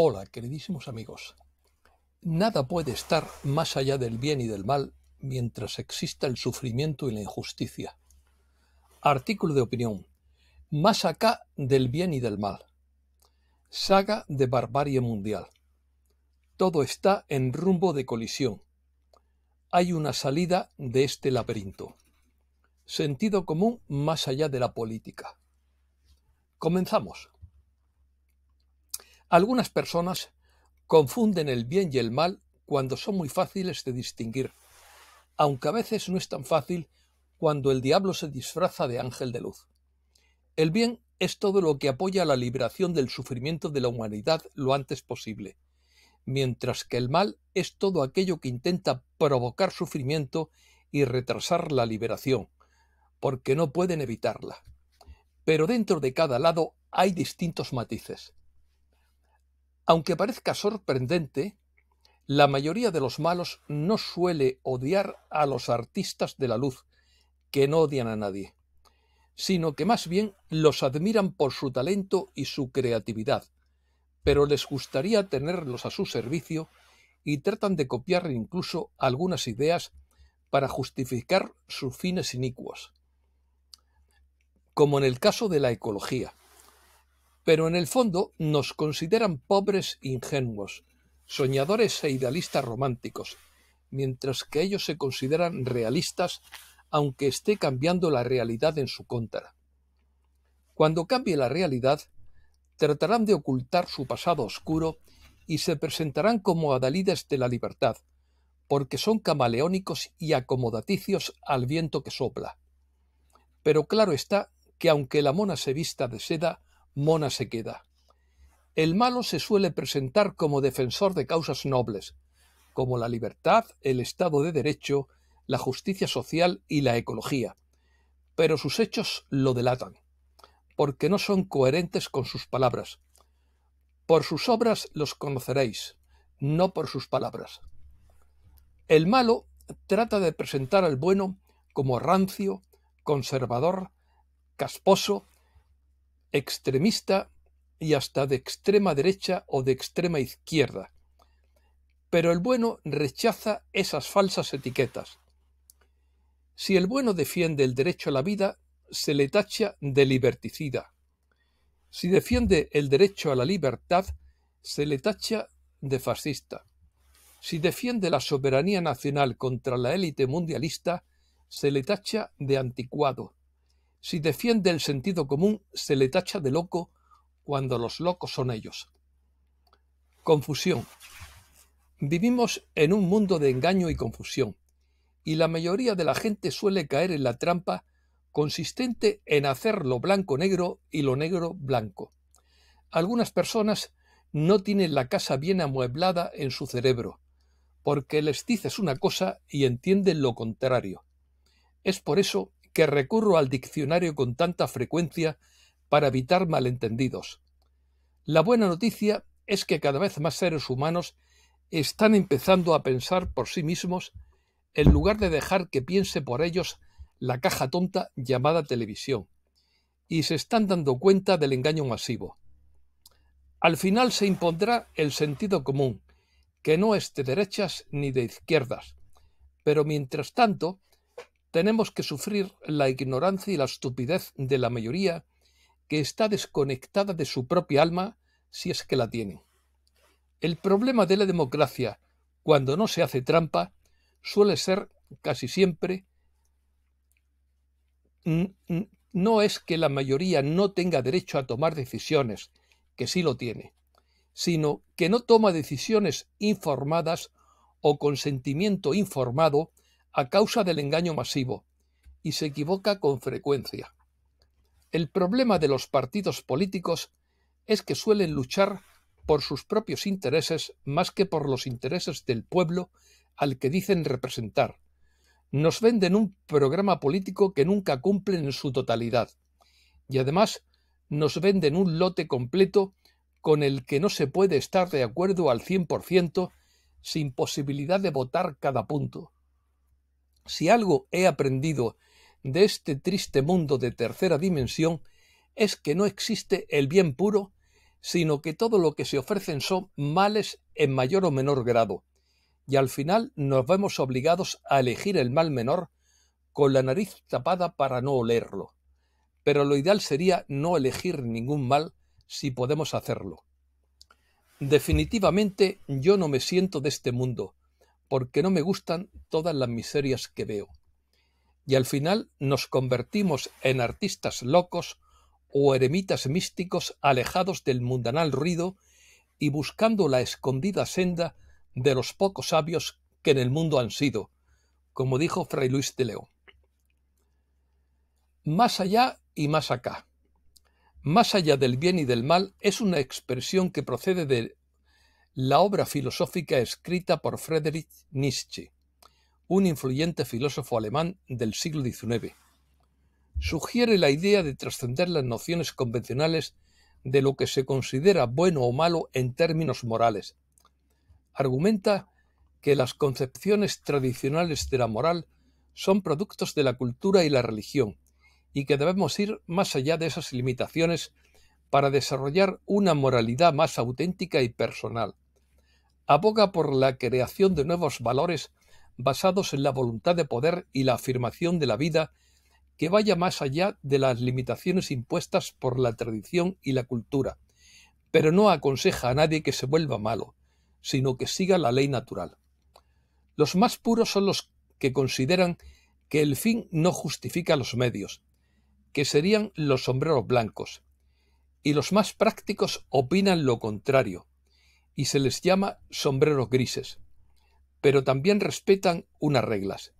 Hola, queridísimos amigos. Nada puede estar más allá del bien y del mal mientras exista el sufrimiento y la injusticia. Artículo de opinión. Más acá del bien y del mal. Saga de barbarie mundial. Todo está en rumbo de colisión. Hay una salida de este laberinto. Sentido común más allá de la política. Comenzamos. Algunas personas confunden el bien y el mal cuando son muy fáciles de distinguir, aunque a veces no es tan fácil cuando el diablo se disfraza de ángel de luz. El bien es todo lo que apoya la liberación del sufrimiento de la humanidad lo antes posible, mientras que el mal es todo aquello que intenta provocar sufrimiento y retrasar la liberación, porque no pueden evitarla. Pero dentro de cada lado hay distintos matices. Aunque parezca sorprendente, la mayoría de los malos no suele odiar a los artistas de la luz, que no odian a nadie, sino que más bien los admiran por su talento y su creatividad, pero les gustaría tenerlos a su servicio y tratan de copiar incluso algunas ideas para justificar sus fines inicuos, como en el caso de la ecología pero en el fondo nos consideran pobres ingenuos, soñadores e idealistas románticos, mientras que ellos se consideran realistas aunque esté cambiando la realidad en su contra. Cuando cambie la realidad, tratarán de ocultar su pasado oscuro y se presentarán como adalides de la libertad, porque son camaleónicos y acomodaticios al viento que sopla. Pero claro está que aunque la mona se vista de seda, Mona se queda. El malo se suele presentar como defensor de causas nobles, como la libertad, el Estado de Derecho, la justicia social y la ecología, pero sus hechos lo delatan, porque no son coherentes con sus palabras. Por sus obras los conoceréis, no por sus palabras. El malo trata de presentar al bueno como rancio, conservador, casposo, extremista y hasta de extrema derecha o de extrema izquierda. Pero el bueno rechaza esas falsas etiquetas. Si el bueno defiende el derecho a la vida, se le tacha de liberticida. Si defiende el derecho a la libertad, se le tacha de fascista. Si defiende la soberanía nacional contra la élite mundialista, se le tacha de anticuado. Si defiende el sentido común, se le tacha de loco cuando los locos son ellos. Confusión. Vivimos en un mundo de engaño y confusión, y la mayoría de la gente suele caer en la trampa consistente en hacer lo blanco negro y lo negro blanco. Algunas personas no tienen la casa bien amueblada en su cerebro, porque les dices una cosa y entienden lo contrario. Es por eso que recurro al diccionario con tanta frecuencia para evitar malentendidos. La buena noticia es que cada vez más seres humanos están empezando a pensar por sí mismos en lugar de dejar que piense por ellos la caja tonta llamada televisión, y se están dando cuenta del engaño masivo. Al final se impondrá el sentido común, que no es de derechas ni de izquierdas, pero mientras tanto tenemos que sufrir la ignorancia y la estupidez de la mayoría que está desconectada de su propia alma si es que la tiene. El problema de la democracia, cuando no se hace trampa, suele ser casi siempre no es que la mayoría no tenga derecho a tomar decisiones, que sí lo tiene, sino que no toma decisiones informadas o con sentimiento informado a causa del engaño masivo y se equivoca con frecuencia. El problema de los partidos políticos es que suelen luchar por sus propios intereses más que por los intereses del pueblo al que dicen representar. Nos venden un programa político que nunca cumplen en su totalidad y además nos venden un lote completo con el que no se puede estar de acuerdo al 100% sin posibilidad de votar cada punto. Si algo he aprendido de este triste mundo de tercera dimensión es que no existe el bien puro, sino que todo lo que se ofrecen son males en mayor o menor grado, y al final nos vemos obligados a elegir el mal menor con la nariz tapada para no olerlo. Pero lo ideal sería no elegir ningún mal si podemos hacerlo. Definitivamente yo no me siento de este mundo, porque no me gustan todas las miserias que veo. Y al final nos convertimos en artistas locos o eremitas místicos alejados del mundanal ruido y buscando la escondida senda de los pocos sabios que en el mundo han sido, como dijo Fray Luis de León. Más allá y más acá. Más allá del bien y del mal es una expresión que procede de la obra filosófica escrita por Friedrich Nietzsche, un influyente filósofo alemán del siglo XIX. Sugiere la idea de trascender las nociones convencionales de lo que se considera bueno o malo en términos morales. Argumenta que las concepciones tradicionales de la moral son productos de la cultura y la religión, y que debemos ir más allá de esas limitaciones para desarrollar una moralidad más auténtica y personal aboga por la creación de nuevos valores basados en la voluntad de poder y la afirmación de la vida que vaya más allá de las limitaciones impuestas por la tradición y la cultura, pero no aconseja a nadie que se vuelva malo, sino que siga la ley natural. Los más puros son los que consideran que el fin no justifica los medios, que serían los sombreros blancos, y los más prácticos opinan lo contrario, y se les llama sombreros grises, pero también respetan unas reglas.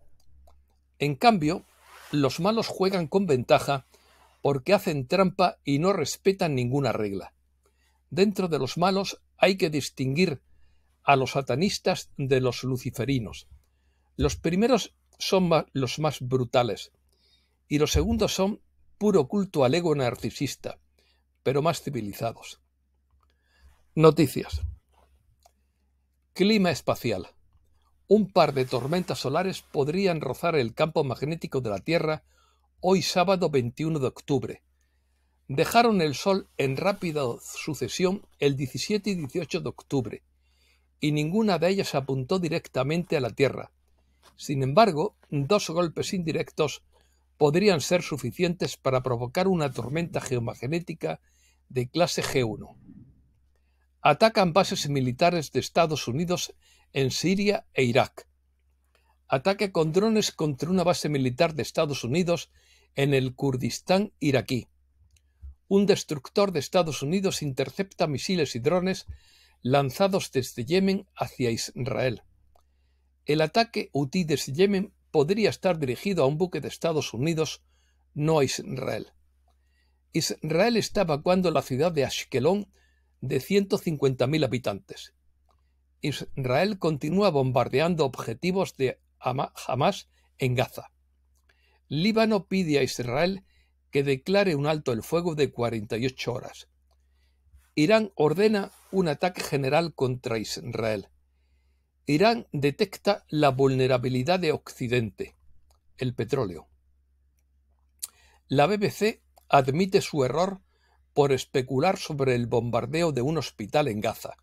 En cambio, los malos juegan con ventaja porque hacen trampa y no respetan ninguna regla. Dentro de los malos hay que distinguir a los satanistas de los luciferinos. Los primeros son los más brutales y los segundos son puro culto al ego narcisista, pero más civilizados. Noticias. Clima espacial. Un par de tormentas solares podrían rozar el campo magnético de la Tierra hoy sábado 21 de octubre. Dejaron el Sol en rápida sucesión el 17 y 18 de octubre, y ninguna de ellas apuntó directamente a la Tierra. Sin embargo, dos golpes indirectos podrían ser suficientes para provocar una tormenta geomagnética de clase G1. Atacan bases militares de Estados Unidos en Siria e Irak. Ataque con drones contra una base militar de Estados Unidos en el Kurdistán iraquí. Un destructor de Estados Unidos intercepta misiles y drones lanzados desde Yemen hacia Israel. El ataque hutí desde Yemen podría estar dirigido a un buque de Estados Unidos, no a Israel. Israel estaba evacuando la ciudad de Ashkelon de 150.000 habitantes. Israel continúa bombardeando objetivos de Hamas en Gaza. Líbano pide a Israel que declare un alto el fuego de 48 horas. Irán ordena un ataque general contra Israel. Irán detecta la vulnerabilidad de Occidente, el petróleo. La BBC admite su error por especular sobre el bombardeo de un hospital en Gaza.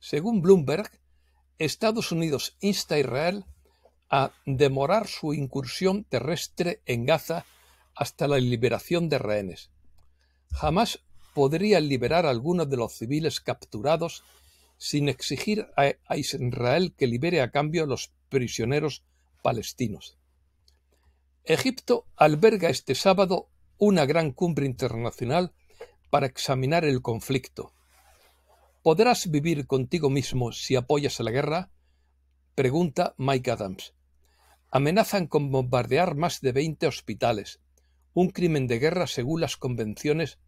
Según Bloomberg, Estados Unidos insta a Israel a demorar su incursión terrestre en Gaza hasta la liberación de rehenes. Jamás podría liberar a algunos de los civiles capturados sin exigir a Israel que libere a cambio a los prisioneros palestinos. Egipto alberga este sábado una gran cumbre internacional para examinar el conflicto. ¿Podrás vivir contigo mismo si apoyas a la guerra? Pregunta Mike Adams. Amenazan con bombardear más de 20 hospitales, un crimen de guerra según las convenciones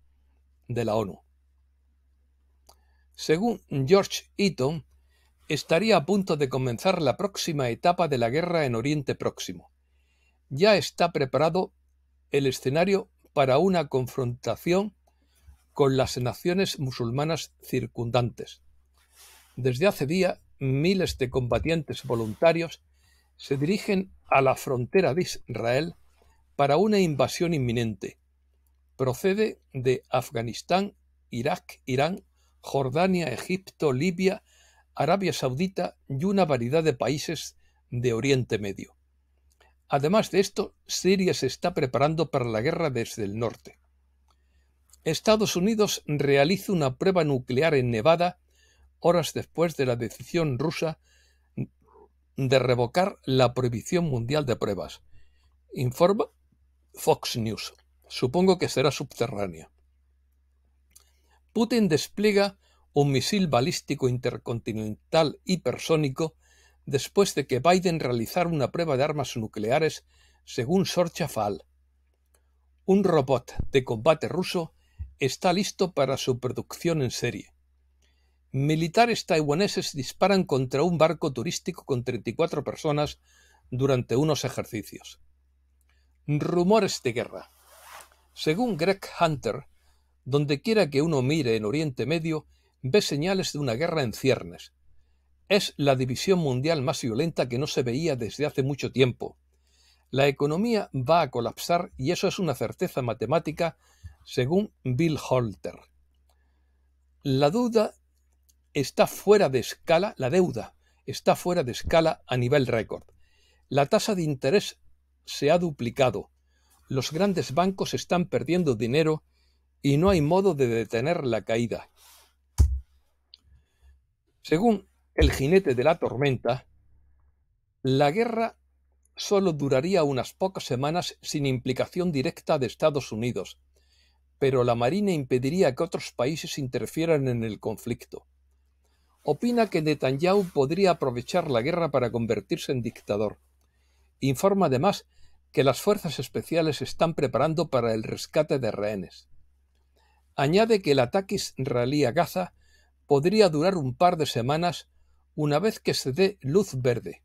de la ONU. Según George Eaton, estaría a punto de comenzar la próxima etapa de la guerra en Oriente Próximo. Ya está preparado el escenario para una confrontación con las naciones musulmanas circundantes. Desde hace día, miles de combatientes voluntarios se dirigen a la frontera de Israel para una invasión inminente. Procede de Afganistán, Irak, Irán, Jordania, Egipto, Libia, Arabia Saudita y una variedad de países de Oriente Medio. Además de esto, Siria se está preparando para la guerra desde el norte. Estados Unidos realiza una prueba nuclear en Nevada horas después de la decisión rusa de revocar la prohibición mundial de pruebas, informa Fox News. Supongo que será subterránea. Putin despliega un misil balístico intercontinental hipersónico después de que Biden realizara una prueba de armas nucleares, según Sorcha Un robot de combate ruso está listo para su producción en serie. Militares taiwaneses disparan contra un barco turístico con 34 personas durante unos ejercicios. Rumores de guerra. Según Greg Hunter, donde quiera que uno mire en Oriente Medio, ve señales de una guerra en ciernes, es la división mundial más violenta que no se veía desde hace mucho tiempo. La economía va a colapsar y eso es una certeza matemática según Bill Holter. La duda está fuera de escala, la deuda está fuera de escala a nivel récord. La tasa de interés se ha duplicado. Los grandes bancos están perdiendo dinero y no hay modo de detener la caída. Según el jinete de la tormenta, la guerra solo duraría unas pocas semanas sin implicación directa de Estados Unidos, pero la Marina impediría que otros países interfieran en el conflicto. Opina que Netanyahu podría aprovechar la guerra para convertirse en dictador. Informa además que las fuerzas especiales están preparando para el rescate de rehenes. Añade que el ataque israelí a Gaza podría durar un par de semanas una vez que se dé luz verde.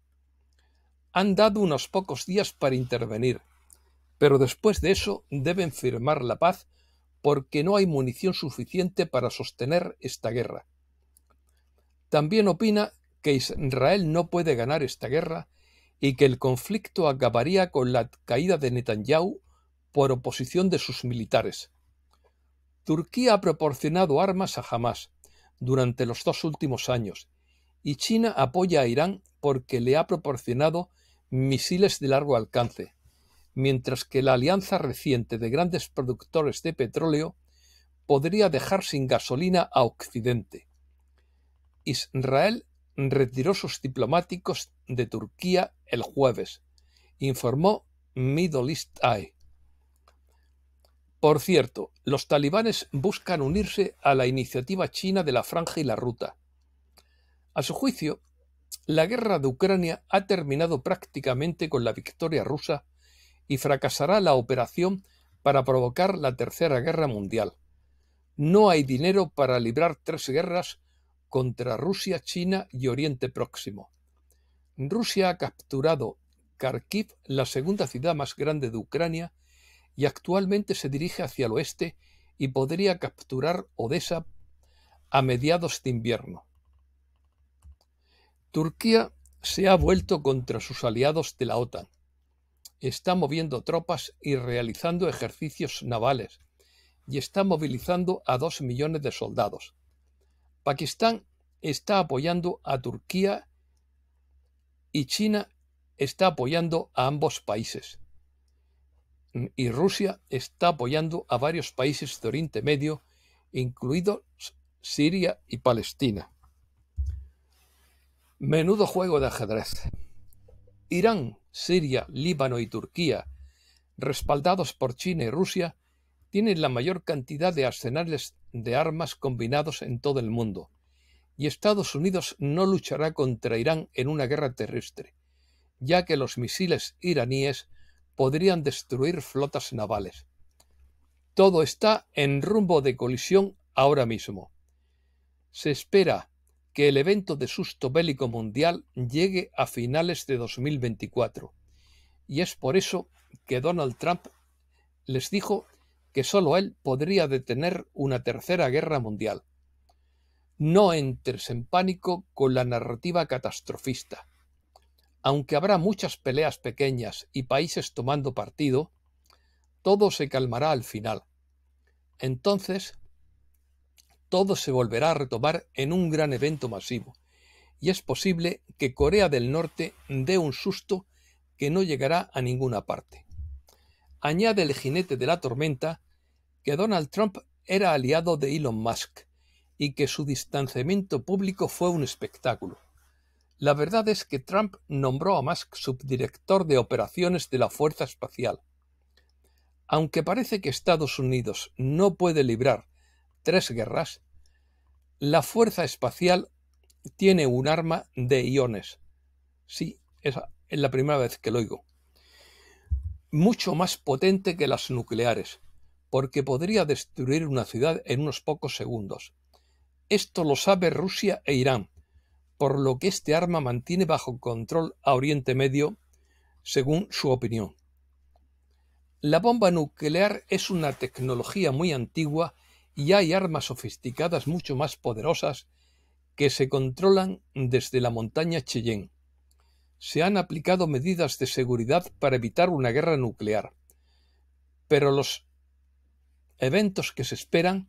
Han dado unos pocos días para intervenir, pero después de eso deben firmar la paz porque no hay munición suficiente para sostener esta guerra. También opina que Israel no puede ganar esta guerra y que el conflicto acabaría con la caída de Netanyahu por oposición de sus militares. Turquía ha proporcionado armas a Hamas durante los dos últimos años y China apoya a Irán porque le ha proporcionado misiles de largo alcance, mientras que la alianza reciente de grandes productores de petróleo podría dejar sin gasolina a Occidente. Israel retiró sus diplomáticos de Turquía el jueves, informó Middle East Eye. Por cierto, los talibanes buscan unirse a la iniciativa china de la franja y la ruta, a su juicio, la guerra de Ucrania ha terminado prácticamente con la victoria rusa y fracasará la operación para provocar la Tercera Guerra Mundial. No hay dinero para librar tres guerras contra Rusia, China y Oriente Próximo. Rusia ha capturado Kharkiv, la segunda ciudad más grande de Ucrania, y actualmente se dirige hacia el oeste y podría capturar Odessa a mediados de invierno. Turquía se ha vuelto contra sus aliados de la OTAN. Está moviendo tropas y realizando ejercicios navales y está movilizando a dos millones de soldados. Pakistán está apoyando a Turquía y China está apoyando a ambos países. Y Rusia está apoyando a varios países de Oriente Medio, incluidos Siria y Palestina. Menudo juego de ajedrez. Irán, Siria, Líbano y Turquía, respaldados por China y Rusia, tienen la mayor cantidad de arsenales de armas combinados en todo el mundo, y Estados Unidos no luchará contra Irán en una guerra terrestre, ya que los misiles iraníes podrían destruir flotas navales. Todo está en rumbo de colisión ahora mismo. Se espera que el evento de susto bélico mundial llegue a finales de 2024. Y es por eso que Donald Trump les dijo que solo él podría detener una tercera guerra mundial. No entres en pánico con la narrativa catastrofista. Aunque habrá muchas peleas pequeñas y países tomando partido, todo se calmará al final. Entonces todo se volverá a retomar en un gran evento masivo, y es posible que Corea del Norte dé un susto que no llegará a ninguna parte. Añade el jinete de la tormenta que Donald Trump era aliado de Elon Musk y que su distanciamiento público fue un espectáculo. La verdad es que Trump nombró a Musk subdirector de operaciones de la Fuerza Espacial. Aunque parece que Estados Unidos no puede librar tres guerras, la Fuerza Espacial tiene un arma de iones. Sí, esa es la primera vez que lo oigo. Mucho más potente que las nucleares, porque podría destruir una ciudad en unos pocos segundos. Esto lo sabe Rusia e Irán, por lo que este arma mantiene bajo control a Oriente Medio, según su opinión. La bomba nuclear es una tecnología muy antigua y hay armas sofisticadas mucho más poderosas que se controlan desde la montaña Cheyenne. Se han aplicado medidas de seguridad para evitar una guerra nuclear, pero los eventos que se esperan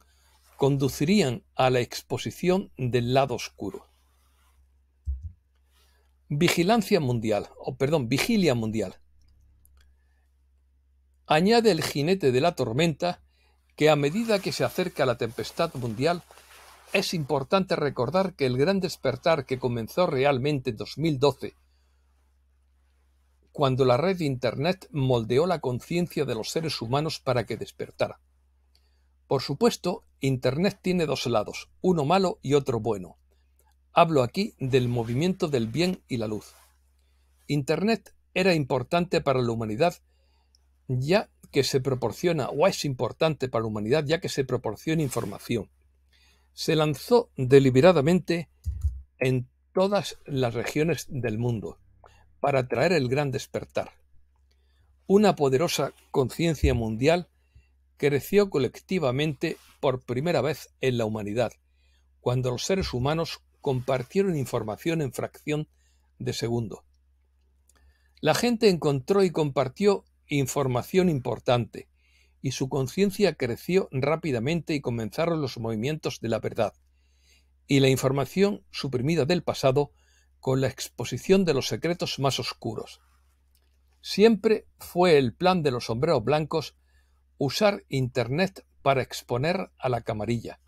conducirían a la exposición del lado oscuro. Vigilancia mundial, o perdón, vigilia mundial. Añade el jinete de la tormenta que a medida que se acerca la tempestad mundial, es importante recordar que el gran despertar que comenzó realmente en 2012, cuando la red de Internet moldeó la conciencia de los seres humanos para que despertara. Por supuesto, Internet tiene dos lados, uno malo y otro bueno. Hablo aquí del movimiento del bien y la luz. Internet era importante para la humanidad ya que se proporciona o es importante para la humanidad ya que se proporciona información. Se lanzó deliberadamente en todas las regiones del mundo para traer el gran despertar. Una poderosa conciencia mundial creció colectivamente por primera vez en la humanidad, cuando los seres humanos compartieron información en fracción de segundo. La gente encontró y compartió información importante, y su conciencia creció rápidamente y comenzaron los movimientos de la verdad, y la información suprimida del pasado con la exposición de los secretos más oscuros. Siempre fue el plan de los sombreros blancos usar Internet para exponer a la camarilla.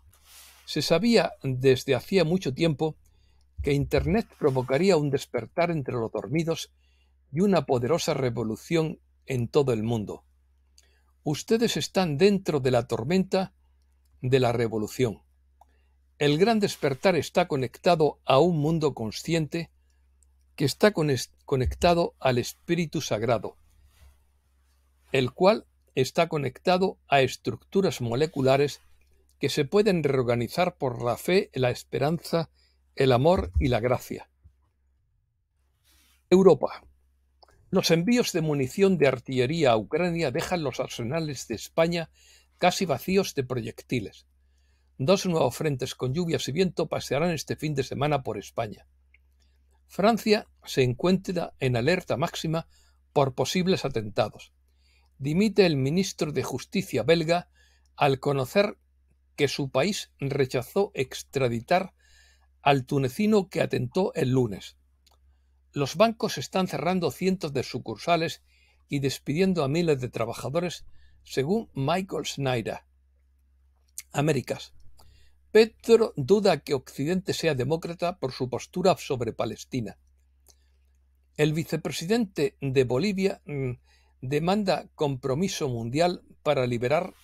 Se sabía desde hacía mucho tiempo que Internet provocaría un despertar entre los dormidos y una poderosa revolución en todo el mundo. Ustedes están dentro de la tormenta de la revolución. El gran despertar está conectado a un mundo consciente que está conectado al Espíritu Sagrado, el cual está conectado a estructuras moleculares que se pueden reorganizar por la fe, la esperanza, el amor y la gracia. Europa. Los envíos de munición de artillería a Ucrania dejan los arsenales de España casi vacíos de proyectiles. Dos nuevos frentes con lluvias y viento pasearán este fin de semana por España. Francia se encuentra en alerta máxima por posibles atentados. Dimite el ministro de Justicia belga al conocer que su país rechazó extraditar al tunecino que atentó el lunes. Los bancos están cerrando cientos de sucursales y despidiendo a miles de trabajadores, según Michael Snyder. Américas. Petro duda que Occidente sea demócrata por su postura sobre Palestina. El vicepresidente de Bolivia mm, demanda compromiso mundial para liberar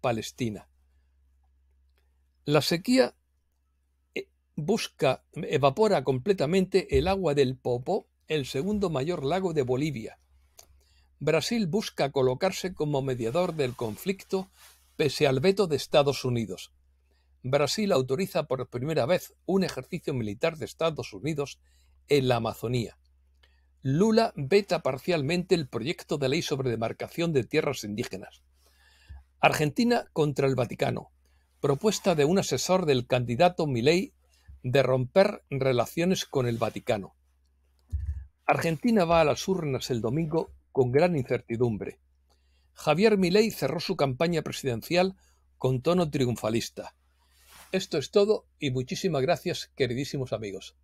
Palestina. La sequía busca, evapora completamente el agua del Popo, el segundo mayor lago de Bolivia. Brasil busca colocarse como mediador del conflicto pese al veto de Estados Unidos. Brasil autoriza por primera vez un ejercicio militar de Estados Unidos en la Amazonía. Lula veta parcialmente el proyecto de ley sobre demarcación de tierras indígenas. Argentina contra el Vaticano. Propuesta de un asesor del candidato Milei de romper relaciones con el Vaticano. Argentina va a las urnas el domingo con gran incertidumbre. Javier Milei cerró su campaña presidencial con tono triunfalista. Esto es todo y muchísimas gracias, queridísimos amigos.